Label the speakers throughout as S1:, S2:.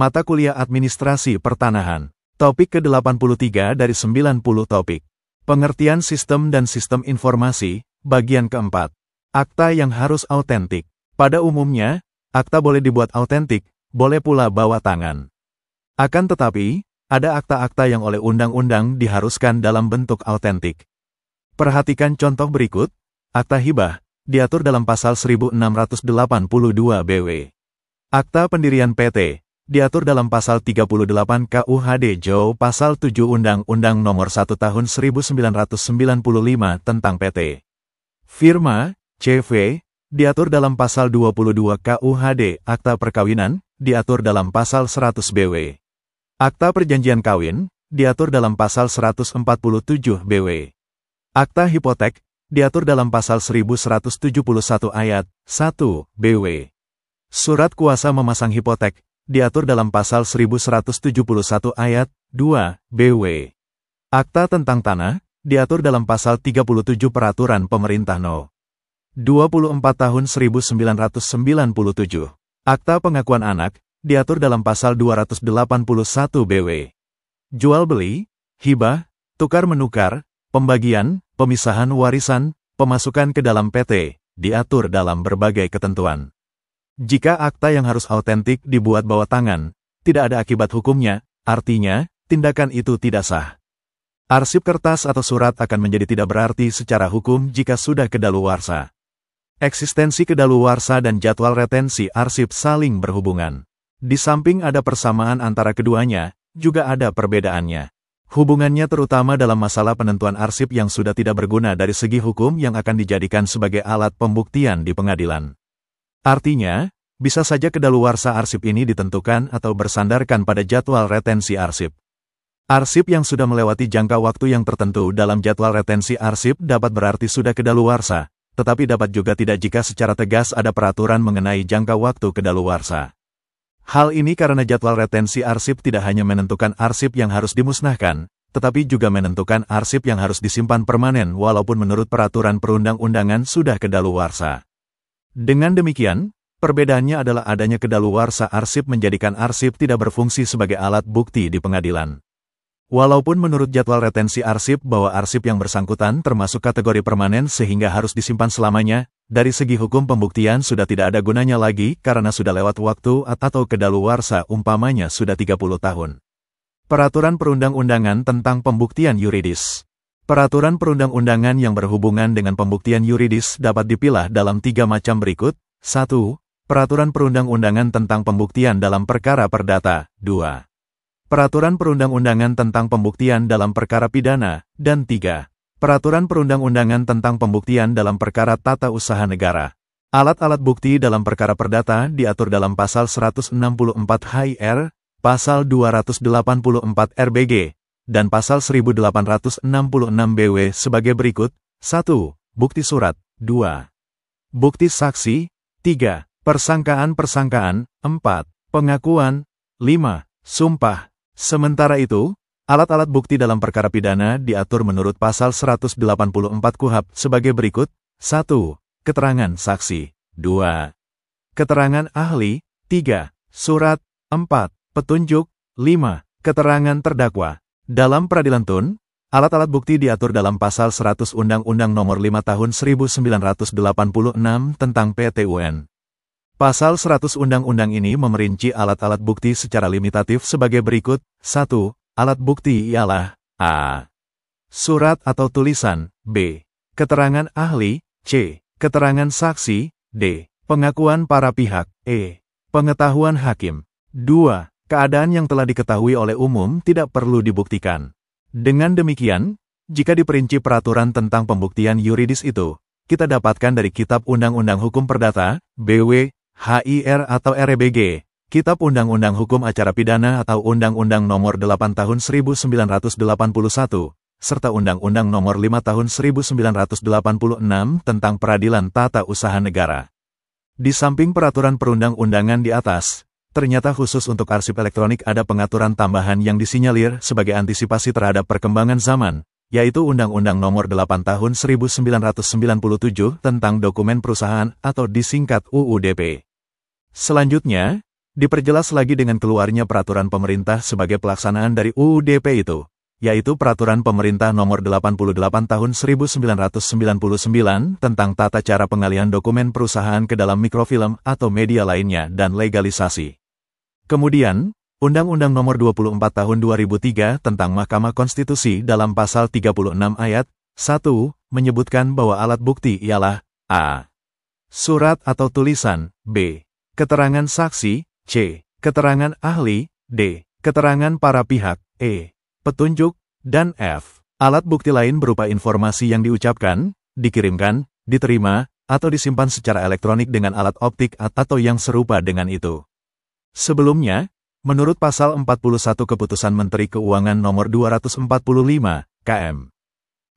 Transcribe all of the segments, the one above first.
S1: Mata Kuliah Administrasi Pertanahan. Topik ke-83 dari 90 topik. Pengertian Sistem dan Sistem Informasi, bagian keempat. Akta yang harus autentik. Pada umumnya, akta boleh dibuat autentik, boleh pula bawa tangan. Akan tetapi, ada akta-akta yang oleh undang-undang diharuskan dalam bentuk autentik. Perhatikan contoh berikut, akta hibah, diatur dalam pasal 1682 BW. Akta pendirian PT, diatur dalam pasal 38 KUHD Jo pasal 7 Undang-Undang Nomor 1 Tahun 1995 tentang PT. Firma, CV, diatur dalam pasal 22 KUHD Akta Perkawinan, diatur dalam pasal 100 BW. Akta Perjanjian Kawin, diatur dalam pasal 147 BW. Akta Hipotek, diatur dalam pasal 1171 ayat 1 BW. Surat kuasa memasang hipotek, diatur dalam pasal 1171 ayat 2 BW. Akta tentang tanah diatur dalam pasal 37 peraturan pemerintah No. 24 tahun 1997. Akta pengakuan anak diatur dalam pasal 281 BW. Jual beli, hibah, tukar menukar, pembagian, pemisahan warisan, pemasukan ke dalam PT diatur dalam berbagai ketentuan. Jika akta yang harus autentik dibuat bawa tangan, tidak ada akibat hukumnya, artinya, tindakan itu tidak sah. Arsip kertas atau surat akan menjadi tidak berarti secara hukum jika sudah kedaluwarsa. Eksistensi kedaluwarsa dan jadwal retensi arsip saling berhubungan. Di samping ada persamaan antara keduanya, juga ada perbedaannya. Hubungannya terutama dalam masalah penentuan arsip yang sudah tidak berguna dari segi hukum yang akan dijadikan sebagai alat pembuktian di pengadilan. Artinya, bisa saja kedaluarsa arsip ini ditentukan atau bersandarkan pada jadwal retensi arsip. Arsip yang sudah melewati jangka waktu yang tertentu dalam jadwal retensi arsip dapat berarti sudah kedaluarsa, tetapi dapat juga tidak jika secara tegas ada peraturan mengenai jangka waktu kedaluarsa. Hal ini karena jadwal retensi arsip tidak hanya menentukan arsip yang harus dimusnahkan, tetapi juga menentukan arsip yang harus disimpan permanen walaupun menurut peraturan perundang-undangan sudah kedaluarsa. Dengan demikian, perbedaannya adalah adanya kedaluarsa arsip menjadikan arsip tidak berfungsi sebagai alat bukti di pengadilan. Walaupun menurut jadwal retensi arsip bahwa arsip yang bersangkutan termasuk kategori permanen sehingga harus disimpan selamanya, dari segi hukum pembuktian sudah tidak ada gunanya lagi karena sudah lewat waktu atau kedaluwarsa umpamanya sudah 30 tahun. Peraturan Perundang-Undangan tentang Pembuktian Yuridis Peraturan perundang-undangan yang berhubungan dengan pembuktian yuridis dapat dipilah dalam tiga macam berikut. 1. Peraturan perundang-undangan tentang pembuktian dalam perkara perdata. 2. Peraturan perundang-undangan tentang pembuktian dalam perkara pidana. Dan 3. Peraturan perundang-undangan tentang pembuktian dalam perkara tata usaha negara. Alat-alat bukti dalam perkara perdata diatur dalam pasal 164 HIR, pasal 284 RBG, dan pasal 1866 BW sebagai berikut. 1. Bukti surat. 2. Bukti saksi. 3. Persangkaan-persangkaan. 4. Pengakuan. 5. Sumpah. Sementara itu, alat-alat bukti dalam perkara pidana diatur menurut pasal 184 KUHAP sebagai berikut. 1. Keterangan saksi. 2. Keterangan ahli. 3. Surat. 4. Petunjuk. 5. Keterangan terdakwa. Dalam peradilan Tun, alat-alat bukti diatur dalam pasal 100 Undang-Undang Nomor 5 Tahun 1986 tentang PTUN. Pasal 100 Undang-Undang ini memerinci alat-alat bukti secara limitatif sebagai berikut. 1. Alat bukti ialah A. Surat atau tulisan B. Keterangan ahli C. Keterangan saksi D. Pengakuan para pihak E. Pengetahuan hakim 2 keadaan yang telah diketahui oleh umum tidak perlu dibuktikan. Dengan demikian, jika diperinci peraturan tentang pembuktian yuridis itu, kita dapatkan dari Kitab Undang-Undang Hukum Perdata, BW, HIR atau REBG, Kitab Undang-Undang Hukum Acara Pidana atau Undang-Undang Nomor 8 Tahun 1981, serta Undang-Undang Nomor 5 Tahun 1986 tentang Peradilan Tata Usaha Negara. Di samping peraturan perundang-undangan di atas, Ternyata khusus untuk arsip elektronik ada pengaturan tambahan yang disinyalir sebagai antisipasi terhadap perkembangan zaman, yaitu Undang-Undang Nomor 8 Tahun 1997 tentang Dokumen Perusahaan atau disingkat UUDP. Selanjutnya, diperjelas lagi dengan keluarnya peraturan pemerintah sebagai pelaksanaan dari UUDP itu, yaitu Peraturan Pemerintah Nomor 88 Tahun 1999 tentang tata cara pengalihan dokumen perusahaan ke dalam mikrofilm atau media lainnya dan legalisasi. Kemudian, Undang-Undang Nomor 24 Tahun 2003 tentang Mahkamah Konstitusi dalam pasal 36 ayat 1 menyebutkan bahwa alat bukti ialah A. Surat atau tulisan, B. Keterangan saksi, C. Keterangan ahli, D. Keterangan para pihak, E. Petunjuk, dan F. Alat bukti lain berupa informasi yang diucapkan, dikirimkan, diterima, atau disimpan secara elektronik dengan alat optik atau yang serupa dengan itu. Sebelumnya, menurut pasal 41 Keputusan Menteri Keuangan nomor 245 KM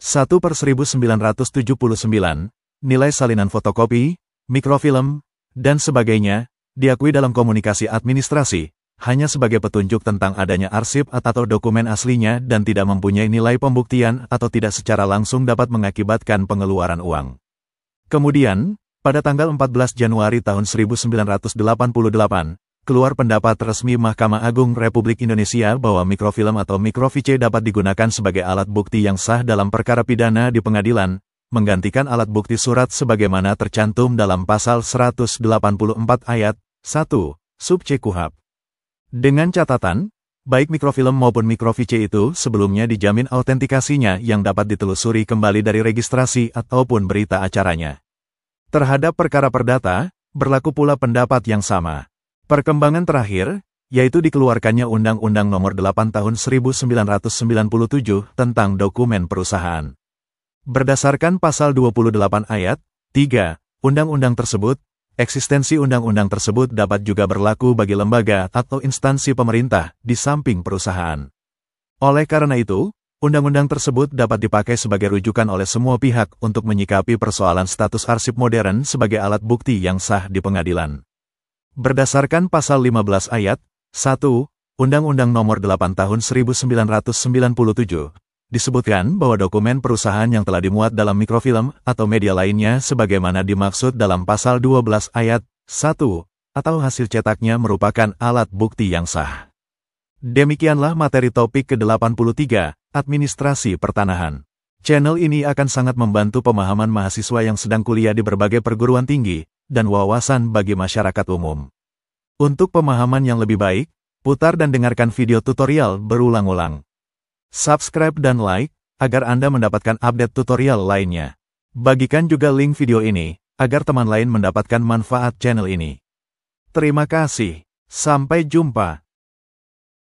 S1: 1 per 1979, nilai salinan fotokopi, mikrofilm, dan sebagainya, diakui dalam komunikasi administrasi, hanya sebagai petunjuk tentang adanya arsip atau dokumen aslinya dan tidak mempunyai nilai pembuktian atau tidak secara langsung dapat mengakibatkan pengeluaran uang. Kemudian, pada tanggal 14 Januari tahun 1988, keluar pendapat resmi Mahkamah Agung Republik Indonesia bahwa mikrofilm atau mikrofiche dapat digunakan sebagai alat bukti yang sah dalam perkara pidana di pengadilan, menggantikan alat bukti surat sebagaimana tercantum dalam pasal 184 ayat 1, sub C KUHAP. Dengan catatan, baik mikrofilm maupun mikrofiche itu sebelumnya dijamin autentikasinya yang dapat ditelusuri kembali dari registrasi ataupun berita acaranya. Terhadap perkara perdata, berlaku pula pendapat yang sama. Perkembangan terakhir, yaitu dikeluarkannya Undang-Undang Nomor 8 Tahun 1997 tentang dokumen perusahaan. Berdasarkan pasal 28 ayat 3 undang-undang tersebut, eksistensi undang-undang tersebut dapat juga berlaku bagi lembaga atau instansi pemerintah di samping perusahaan. Oleh karena itu, undang-undang tersebut dapat dipakai sebagai rujukan oleh semua pihak untuk menyikapi persoalan status arsip modern sebagai alat bukti yang sah di pengadilan. Berdasarkan pasal 15 ayat 1 Undang-Undang Nomor 8 Tahun 1997 disebutkan bahwa dokumen perusahaan yang telah dimuat dalam mikrofilm atau media lainnya sebagaimana dimaksud dalam pasal 12 ayat 1 atau hasil cetaknya merupakan alat bukti yang sah. Demikianlah materi topik ke-83, Administrasi Pertanahan. Channel ini akan sangat membantu pemahaman mahasiswa yang sedang kuliah di berbagai perguruan tinggi, dan wawasan bagi masyarakat umum. Untuk pemahaman yang lebih baik, putar dan dengarkan video tutorial berulang-ulang. Subscribe dan like, agar Anda mendapatkan update tutorial lainnya. Bagikan juga link video ini, agar teman lain mendapatkan manfaat channel ini. Terima kasih. Sampai jumpa.